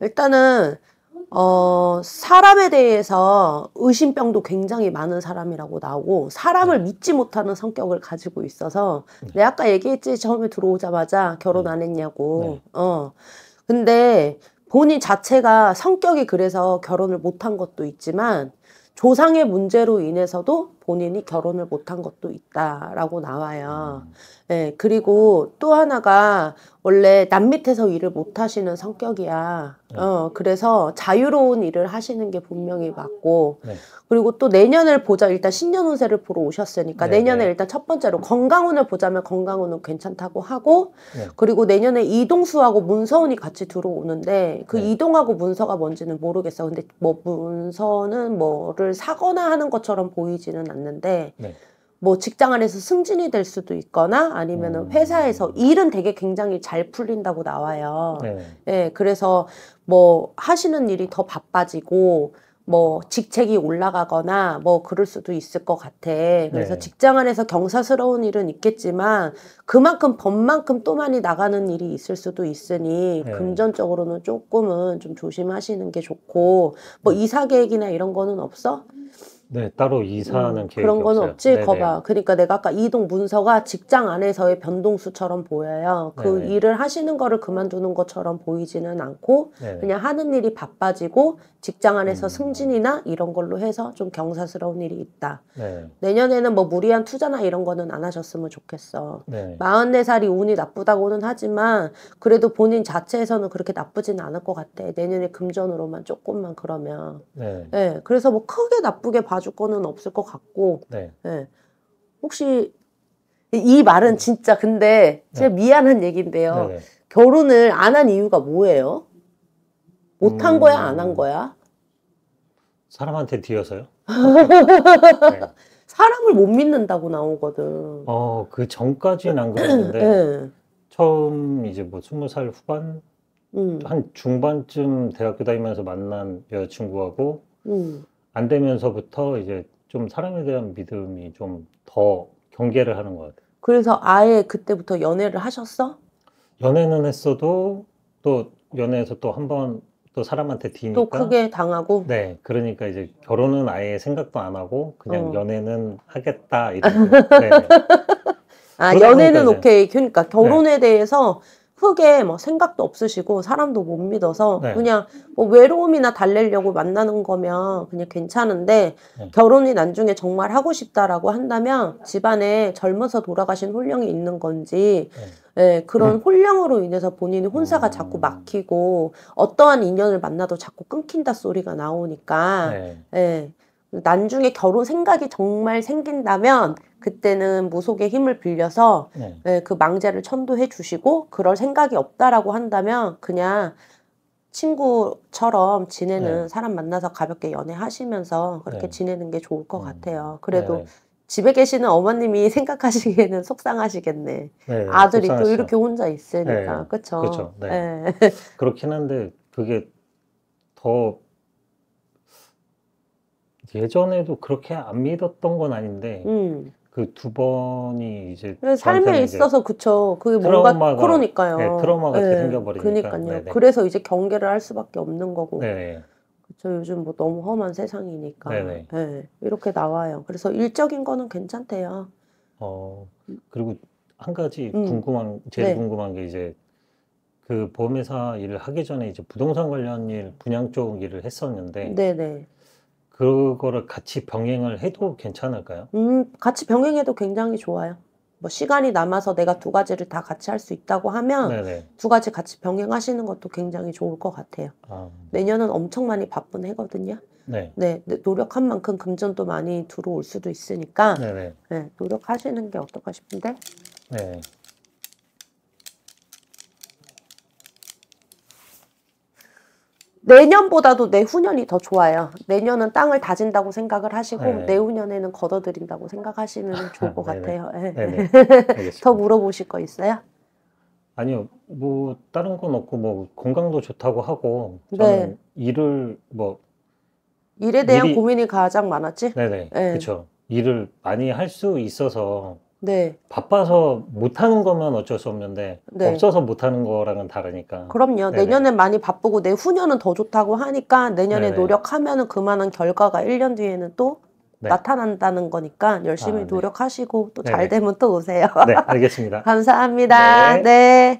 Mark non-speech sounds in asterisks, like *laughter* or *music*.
일단은 어, 사람에 대해서 의심병도 굉장히 많은 사람이라고 나오고 사람을 네. 믿지 못하는 성격을 가지고 있어서 네. 내가 아까 얘기했지 처음에 들어오자마자 결혼 네. 안 했냐고. 네. 어. 근데 본인 자체가 성격이 그래서 결혼을 못한 것도 있지만 조상의 문제로 인해서도 본인이 결혼을 못한 것도 있다라고 나와요. 음. 네, 그리고 또 하나가 원래 남 밑에서 일을 못 하시는 성격이야. 네. 어, 그래서 자유로운 일을 하시는 게 분명히 맞고. 네. 그리고 또 내년을 보자. 일단 신년 운세를 보러 오셨으니까 네, 내년에 네. 일단 첫 번째로 건강운을 보자면 건강운은 괜찮다고 하고 네. 그리고 내년에 이동수하고 문서운이 같이 들어오는데 그 네. 이동하고 문서가 뭔지는 모르겠어. 근데 뭐 문서는 뭐를 사거나 하는 것처럼 보이지는 않 않는데 네. 뭐 직장 안에서 승진이 될 수도 있거나 아니면 음. 회사에서 일은 되게 굉장히 잘 풀린다고 나와요. 네. 네. 그래서 뭐 하시는 일이 더 바빠지고 뭐 직책이 올라가거나 뭐 그럴 수도 있을 것 같아. 그래서 네. 직장 안에서 경사스러운 일은 있겠지만 그만큼 법만큼 또 많이 나가는 일이 있을 수도 있으니 네. 금전적으로는 조금은 좀 조심하시는 게 좋고 뭐 음. 이사 계획이나 이런 거는 없어? 네, 따로 이사하는 음, 그런 건 없어요. 없지. 네네. 거봐. 그러니까 내가 아까 이동 문서가 직장 안에서의 변동수처럼 보여요. 그 네네. 일을 하시는 거를 그만두는 것처럼 보이지는 않고 네네. 그냥 하는 일이 바빠지고 직장 안에서 음. 승진이나 이런 걸로 해서 좀 경사스러운 일이 있다. 네. 내년에는 뭐 무리한 투자나 이런 거는 안 하셨으면 좋겠어. 네. 44살이 운이 나쁘다고는 하지만 그래도 본인 자체에서는 그렇게 나쁘진 않을 것 같아. 내년에 금전으로만 조금만 그러면. 네. 네 그래서 뭐 크게 나쁘게 봐 가주 거는 없을 것 같고 네. 네. 혹시 이 말은 네. 진짜 근데 진짜 네. 미안한 얘기인데요. 네네. 네. 결혼을 안 한 이유가 뭐예요? 못한 음... 거야, 안 한 거야? 사람한테 뒤어서요? *laughs* 네. 사람을 못 믿는다고 나오거든. 어, 그 전까지는 안 그랬는데, 네. 처음 이제 뭐 스무 살 후반? 음. 한 중반쯤 대학교 다니면서 만난 여자친구하고, 음. 안 되면서부터 이제 좀 사람에 대한 믿음이 좀 더 경계를 하는 것 같아요. 그래서 아예 그때부터 연애를 하셨어? 연애는 했어도 또 연애에서 또 한 번 또 사람한테 뒤니까 또 크게 당하고 네 그러니까 이제 결혼은 아예 생각도 안 하고 그냥 어. 연애는 하겠다 이런 네. *laughs* 아 연애는 오케이 그러니까 네. 결혼에 네. 대해서 크게 뭐 생각도 없으시고 사람도 못 믿어서 네. 그냥 뭐 외로움이나 달래려고 만나는 거면 그냥 괜찮은데 네. 결혼이 난중에 정말 하고 싶다라고 한다면 집안에 젊어서 돌아가신 혼령이 있는 건지 네. 예, 그런 음. 혼령으로 인해서 본인이 혼사가 음. 자꾸 막히고 어떠한 인연을 만나도 자꾸 끊긴다 소리가 나오니까 네. 예, 난중에 결혼 생각이 정말 생긴다면 그때는 무속의 힘을 빌려서 네. 네, 그 망자를 천도해 주시고 그럴 생각이 없다라고 한다면 그냥 친구처럼 지내는 네. 사람 만나서 가볍게 연애하시면서 그렇게 네. 지내는 게 좋을 것 음. 같아요. 그래도 네. 집에 계시는 어머님이 *laughs* 생각하시기에는 속상하시겠네. 네, 아들이 속상하시죠. 또 이렇게 혼자 있으니까 그렇죠. 그 네. 그렇긴 한데 그게 더 예전에도 그렇게 안 믿었던 건 아닌데 음. 그두 번이 이제 삶에 있어서 그쵸 그게 뭔가 트라우마가, 그러니까요 네, 트라우마가 네, 생겨버리니까 그러니까요 네네. 그래서 이제 경계를 할 수밖에 없는 거고 네. 그쵸 요즘 뭐 너무 험한 세상이니까 네네. 네, 이렇게 나와요 그래서 일적인 거는 괜찮대요 어 그리고 한 가지 음. 궁금한 제일 네. 궁금한 게 이제 그 보험회사 일을 하기 전에 이제 부동산 관련 일 분양 쪽 일을 했었는데 네네. 그거를 같이 병행을 해도 괜찮을까요? 음, 같이 병행해도 굉장히 좋아요. 뭐 시간이 남아서 내가 두 가지를 다 같이 할 수 있다고 하면 네네. 두 가지 같이 병행하시는 것도 굉장히 좋을 것 같아요. 아. 내년은 엄청 많이 바쁜 해거든요. 네. 네, 네 노력한 만큼 금전도 많이 들어올 수도 있으니까 네네. 네, 노력하시는 게 어떨까 싶은데. 네. 내년보다도 내후년이 더 좋아요. 내년은 땅을 다진다고 생각을 하시고 네. 내후년에는 걷어들인다고 생각하시면 *laughs* 좋을 것 네, 네. 같아요. 예. 네. 네. *laughs* 더 물어보실 거 있어요? 아니요, 뭐 다른 건 없고 뭐 건강도 좋다고 하고 저는 일을 뭐 일에 대한 일이... 고민이 가장 많았지. 네네, 예. 그렇죠. 일을 많이 할 수 있어서 네. 바빠서 못하는 거면 어쩔 수 없는데 네. 없어서 못하는 거랑은 다르니까. 그럼요. 내년에 많이 바쁘고 내후년은 더 좋다고 하니까 내년에 노력하면은 그만한 결과가 1년 뒤에는 또 네. 나타난다는 거니까 열심히 아, 네. 노력하시고 또 잘 되면 또 오세요. 네, 알겠습니다. *laughs* 감사합니다. 네. 네.